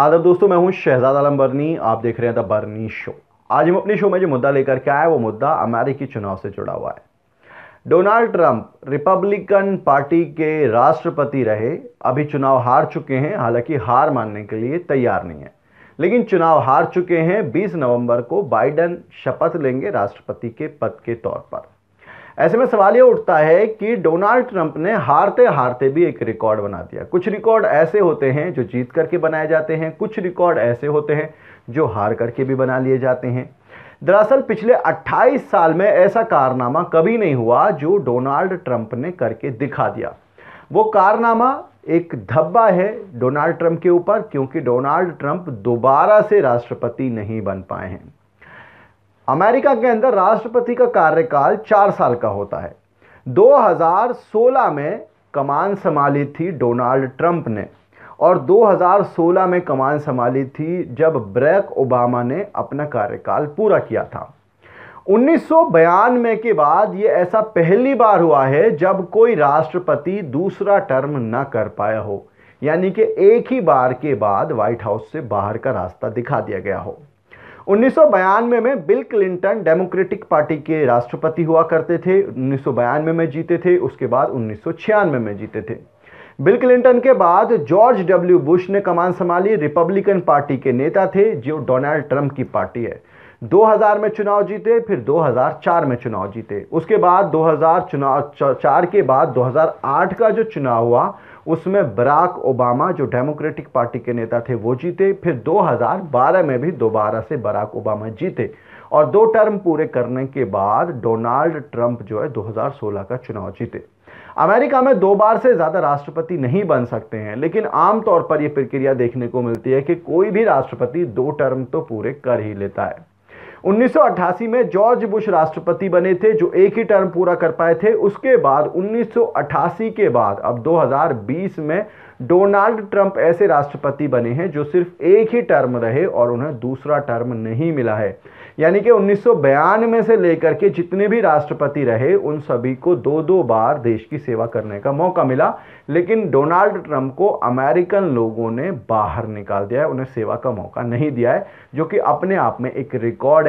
आदर दोस्तों मैं हूं शहजाद आलम बर्नी आप देख रहे हैं द बर्नी शो आज हम अपने शो में जो मुद्दा लेकर के आए वो मुद्दा अमेरिकी चुनाव से जुड़ा हुआ है डोनाल्ड ट्रंप रिपब्लिकन पार्टी के राष्ट्रपति रहे अभी चुनाव हार चुके हैं हालांकि हार मानने के लिए तैयार नहीं है लेकिन चुनाव हार चुके हैं 20 नवंबर को बाइडन शपथ लेंगे राष्ट्रपति के पद के तौर पर ऐसे में सवाल ये उठता है कि डोनाल्ड ट्रंप ने हारते हारते भी एक रिकॉर्ड बना दिया कुछ रिकॉर्ड ऐसे होते हैं जो जीत करके बनाए जाते हैं कुछ रिकॉर्ड ऐसे होते हैं जो हार करके भी बना लिए जाते हैं दरअसल पिछले 28 साल में ऐसा कारनामा कभी नहीं हुआ जो डोनाल्ड ट्रंप ने करके दिखा दिया वो कारनामा एक धब्बा है डोनाल्ड ट्रंप के ऊपर क्योंकि डोनाल्ड ट्रंप दोबारा से राष्ट्रपति नहीं बन पाए हैं अमेरिका के अंदर राष्ट्रपति का कार्यकाल चार साल का होता है 2016 में कमान संभाली थी डोनाल्ड ट्रंप ने और 2016 में कमान संभाली थी जब ब्रैक ओबामा ने अपना कार्यकाल पूरा किया था 1992 के बाद ये ऐसा पहली बार हुआ है जब कोई राष्ट्रपति दूसरा टर्म ना कर पाया हो यानी कि एक ही बार के बाद व्हाइट हाउस से बाहर का रास्ता दिखा दिया गया हो उन्नीस में, में बिल क्लिंटन डेमोक्रेटिक पार्टी के राष्ट्रपति हुआ करते थे उन्नीस में, में जीते थे उसके बाद उन्नीस में, में जीते थे बिल क्लिंटन के बाद जॉर्ज डब्ल्यू बुश ने कमान संभाली रिपब्लिकन पार्टी के नेता थे जो डोनाल्ड ट्रंप की पार्टी है 2000 में चुनाव जीते फिर 2004 में चुनाव जीते उसके बाद 2000 चुनाव चार के बाद 2008 का जो चुनाव हुआ उसमें बराक ओबामा जो डेमोक्रेटिक पार्टी के नेता थे वो जीते फिर 2012 में भी दोबारा से बराक ओबामा जीते और दो टर्म पूरे करने के बाद डोनाल्ड ट्रंप जो है 2016 का चुनाव जीते अमेरिका में दो बार से ज़्यादा राष्ट्रपति नहीं बन सकते हैं लेकिन आमतौर पर यह प्रक्रिया देखने को मिलती है कि कोई भी राष्ट्रपति दो टर्म तो पूरे कर ही लेता है 1988 में जॉर्ज बुश राष्ट्रपति बने थे जो एक ही टर्म पूरा कर पाए थे उसके बाद 1988 के बाद अब 2020 में डोनाल्ड ट्रंप ऐसे राष्ट्रपति बने हैं जो सिर्फ एक ही टर्म रहे और उन्हें दूसरा टर्म नहीं मिला है यानी कि उन्नीस में से लेकर के जितने भी राष्ट्रपति रहे उन सभी को दो दो बार देश की सेवा करने का मौका मिला लेकिन डोनाल्ड ट्रंप को अमेरिकन लोगों ने बाहर निकाल दिया है उन्हें सेवा का मौका नहीं दिया है जो कि अपने आप में एक रिकॉर्ड